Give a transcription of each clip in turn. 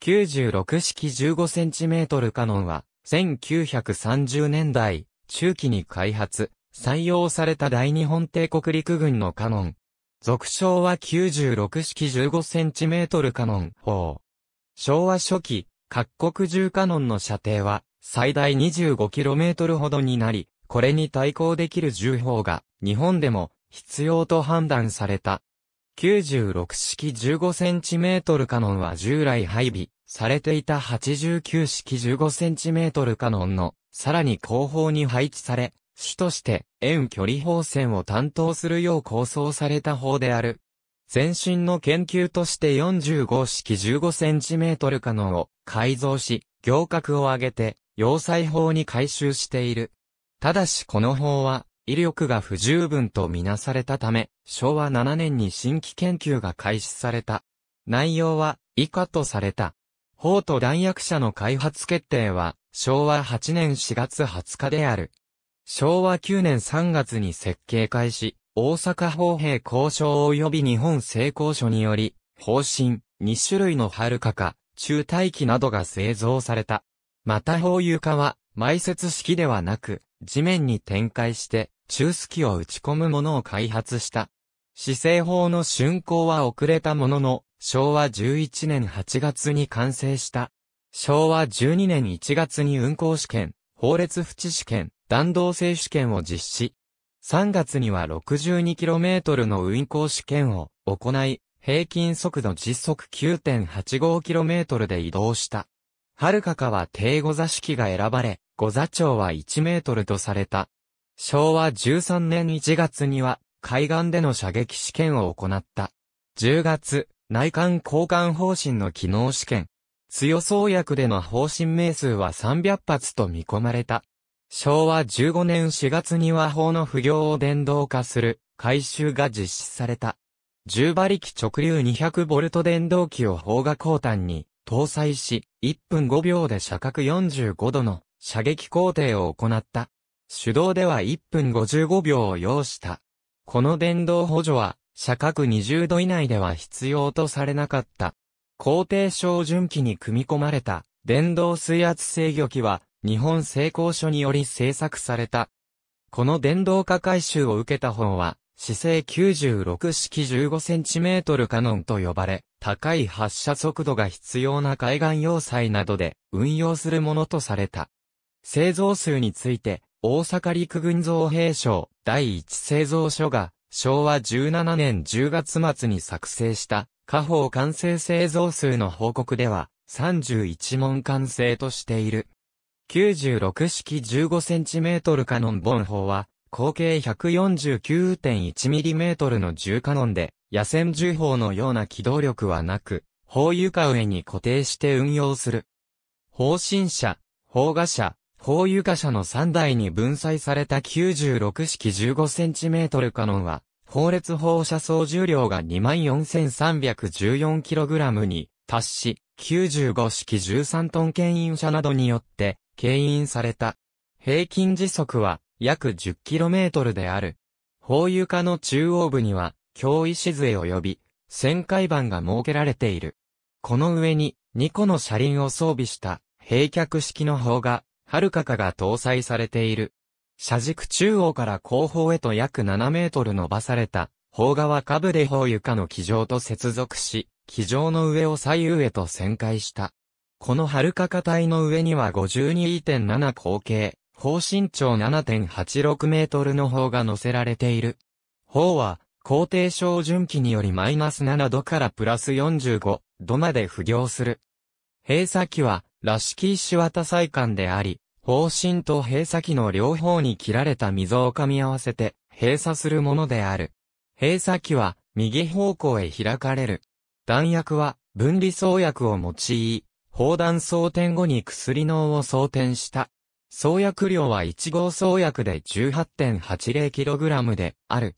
96式 15cm カノンは、1930年代、中期に開発、採用された大日本帝国陸軍のカノン。俗称は96式 15cm カノン砲。昭和初期、各国重カノンの射程は、最大 25km ほどになり、これに対抗できる銃砲が、日本でも、必要と判断された。96式 15cm カノンは従来配備されていた89式 15cm カノンのさらに後方に配置され、主として遠距離砲戦を担当するよう構想された方である。前身の研究として45式 15cm カノンを改造し、行革を上げて、要塞砲に改修している。ただしこの砲は、威力が不十分とみなされたため、昭和7年に新規研究が開始された。内容は以下とされた。法と弾薬者の開発決定は昭和8年4月20日である。昭和9年3月に設計開始、大阪法兵交渉及び日本成功書により、方針、2種類の春化か、中大機などが製造された。また砲油化は、埋設式ではなく、地面に展開して、中枢を打ち込むものを開発した。施政法の竣工は遅れたものの、昭和11年8月に完成した。昭和12年1月に運行試験、法列淵試験、弾道性試験を実施。3月には 62km の運行試験を行い、平均速度実測 9.85km で移動した。はるかかは低御座式が選ばれ、五座長は1メートルとされた。昭和13年1月には、海岸での射撃試験を行った。10月、内艦交換方針の機能試験。強創薬での方針名数は300発と見込まれた。昭和15年4月には法の不行を電動化する改修が実施された。10馬力直流2 0 0ト電動機を砲が交端に搭載し、1分5秒で射角45度の射撃工程を行った。手動では1分55秒を要した。この電動補助は、車角20度以内では必要とされなかった。工程照準器に組み込まれた、電動水圧制御機は、日本製鋼所により製作された。この電動化改修を受けた本は、姿勢96式 15cm カノンと呼ばれ、高い発射速度が必要な海岸要塞などで運用するものとされた。製造数について、大阪陸軍造兵廠第一製造所が昭和17年10月末に作成した火宝完成製造数の報告では31問完成としている。96式 15cm カノン本砲は口径 149.1mm の重カノンで野戦銃砲のような機動力はなく、砲床上に固定して運用する。砲身車、砲画車、高床車の3台に分載された96式 15cm カノンは、砲列放射総重量が 24,314kg に達し、95式13トン牽引車などによって、牽引された。平均時速は約 10km である。砲床の中央部には、脅威礎及び、旋回板が設けられている。この上に、2個の車輪を装備した、閉脚式の方が、はるかかが搭載されている。車軸中央から後方へと約7メートル伸ばされた、砲側下部で砲床の機上と接続し、機上の上を左右へと旋回した。このはるかか体の上には52.7口径、砲身長7.86メートルの砲が乗せられている。砲は、高低照準器によりマイナス7度からプラス45度まで浮行する。閉鎖器は、らしき石渡祭館であり、方針と閉鎖機の両方に切られた溝を噛み合わせて閉鎖するものである。閉鎖機は右方向へ開かれる。弾薬は分離創薬を用い、砲弾装填後に薬脳を装填した。創薬量は1号創薬で 18.80kg である。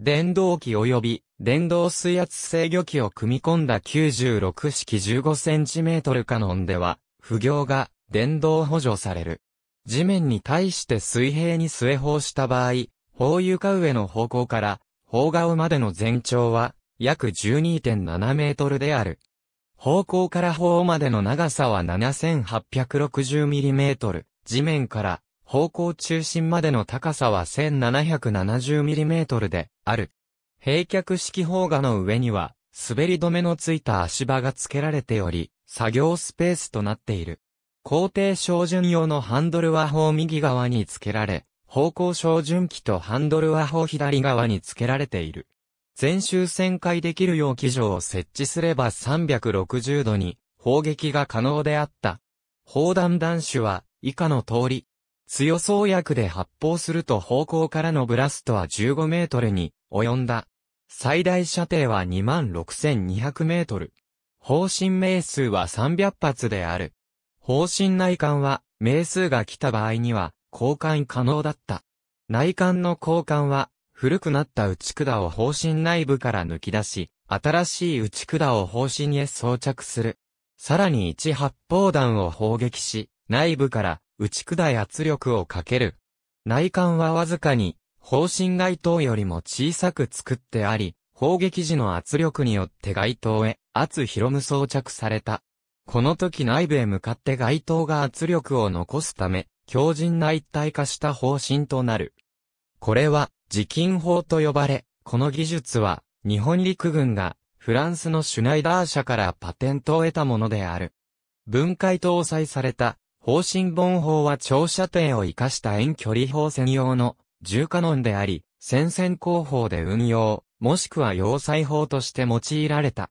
電動機及び電動水圧制御機を組み込んだ96式 15cm カノンでは、不行が電動補助される。地面に対して水平に据え砲した場合、砲床上の方向から砲顔までの全長は約12.7メートルである。方向から砲までの長さは7 8 6 0トル。地面から方向中心までの高さは1 7 7 0トルである。閉脚式砲画の上には滑り止めのついた足場が付けられており、作業スペースとなっている。工程照準用のハンドルは方右側に付けられ、方向照準器とハンドルは方左側に付けられている。全周旋回できる容器機上を設置すれば360度に砲撃が可能であった。砲弾弾種は以下の通り。強そう薬で発砲すると方向からのブラストは15メートルに及んだ。最大射程は26,200メートル。方針名数は300発である。方針内艦は、名数が来た場合には、交換可能だった。内艦の交換は、古くなった内管を方針内部から抜き出し、新しい内管を方針へ装着する。さらに一発砲弾を砲撃し、内部から内管へ圧力をかける。内艦はわずかに、方針街灯よりも小さく作ってあり、砲撃時の圧力によって外灯へ厚広む装着された。この時内部へ向かって街灯が圧力を残すため、強靭な一体化した方針となる。これは、磁金法と呼ばれ、この技術は、日本陸軍が、フランスのシュナイダー社からパテントを得たものである。分解搭載された、方針本法は長射程を生かした遠距離砲専用の、重カノンであり、戦線工法で運用、もしくは要塞砲として用いられた。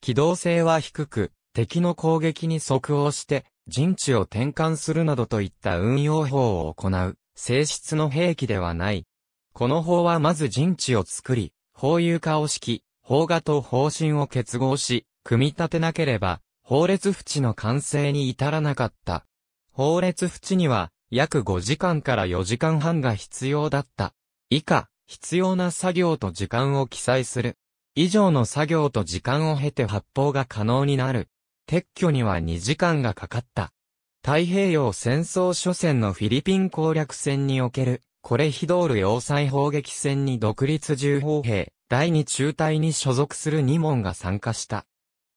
機動性は低く、敵の攻撃に即応して、陣地を転換するなどといった運用法を行う、性質の兵器ではない。この法はまず陣地を作り、法有化を敷き、法画と方針を結合し、組み立てなければ、法列縁の完成に至らなかった。法列縁には、約5時間から4時間半が必要だった。以下、必要な作業と時間を記載する。以上の作業と時間を経て発砲が可能になる。撤去には2時間がかかった。太平洋戦争初戦のフィリピン攻略戦における、コレヒドール要塞砲撃戦に独立重砲兵、第2中隊に所属する2門が参加した。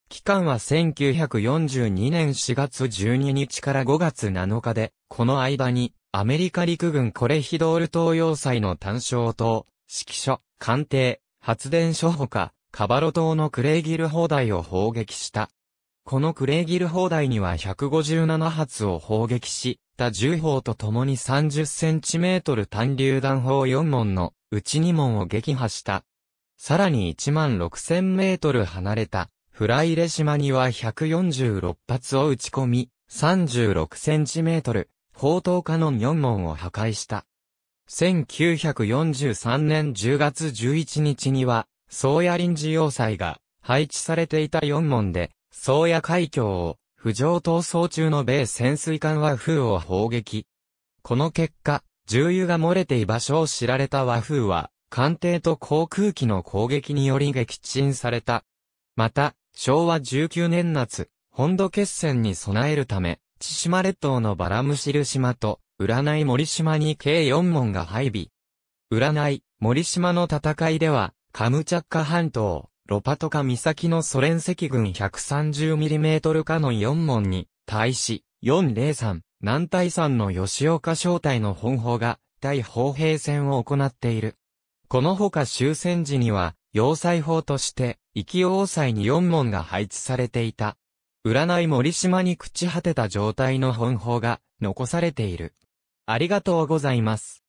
期間は1942年4月12日から5月7日で、この間に、アメリカ陸軍コレヒドール東要塞の単勝島、指揮所、艦艇、発電所ほか、カバロ島のクレイギル砲台を砲撃した。このクレイギル砲台には157発を砲撃し、た銃砲と共に30センチメートル単流弾砲4門のうち2門を撃破した。さらに1万6000メートル離れたフライレ島には146発を撃ち込み、36センチメートル、砲塔カノン4門を破壊した。1943年10月11日には、宗谷臨時要塞が配置されていた4門で、宗谷海峡を、浮上闘争中の米潜水艦和風を砲撃。この結果、重油が漏れて居場所を知られた和風は、艦艇と航空機の攻撃により撃沈された。また、昭和19年夏、本土決戦に備えるため、千島列島のバラムシル島と占い森島に計4問が配備。占い、森島の戦いでは、カムチャッカ半島、ロパトカ岬のソ連赤軍 130mm カノン4門に、対し、403、南大山の吉岡正体の本砲が、対砲兵戦を行っている。このほか終戦時には、要塞砲として、生き要塞に4門が配置されていた。占い森島に朽ち果てた状態の本砲が、残されている。ありがとうございます。